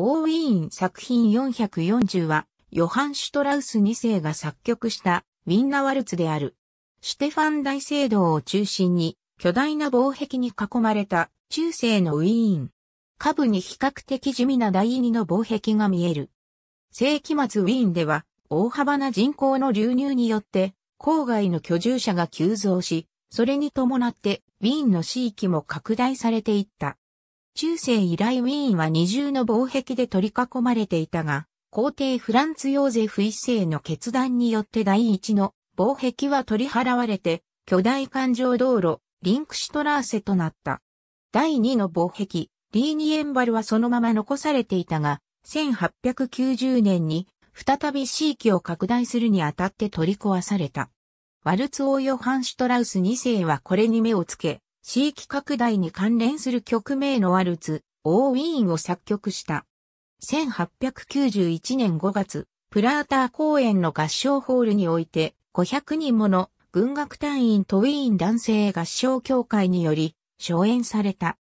オーウィーン作品440は、ヨハン・シュトラウス2世が作曲したウィンナワルツである。シュテファン大聖堂を中心に、巨大な防壁に囲まれた中世のウィーン。下部に比較的地味な第二の防壁が見える。世紀末ウィーンでは、大幅な人口の流入によって、郊外の居住者が急増し、それに伴って、ウィーンの地域も拡大されていった。中世以来ウィーンは二重の防壁で取り囲まれていたが、皇帝フランツ・ヨーゼフ一世の決断によって第一の防壁は取り払われて、巨大環状道路、リンクシュトラーセとなった。第二の防壁、リーニエンバルはそのまま残されていたが、1890年に再び地域を拡大するにあたって取り壊された。ワルツオー・ヨハン・シュトラウス2世はこれに目をつけ、地域拡大に関連する曲名のワルツ、オーウィーンを作曲した。1891年5月、プラーター公園の合唱ホールにおいて、500人もの軍楽隊員とウィーン男性合唱協会により、初演された。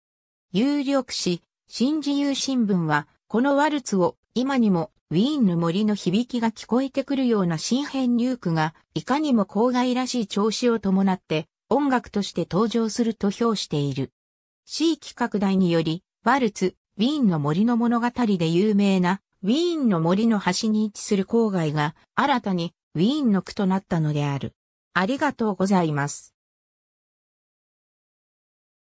有力紙、新自由新聞は、このワルツを今にもウィーンの森の響きが聞こえてくるような新編入句がいかにも郊外らしい調子を伴って音楽として登場すると評している。C 規拡大により、ワルツ、ウィーンの森の物語で有名な、ウィーンの森の端に位置する郊外が、新たにウィーンの区となったのである。ありがとうございます。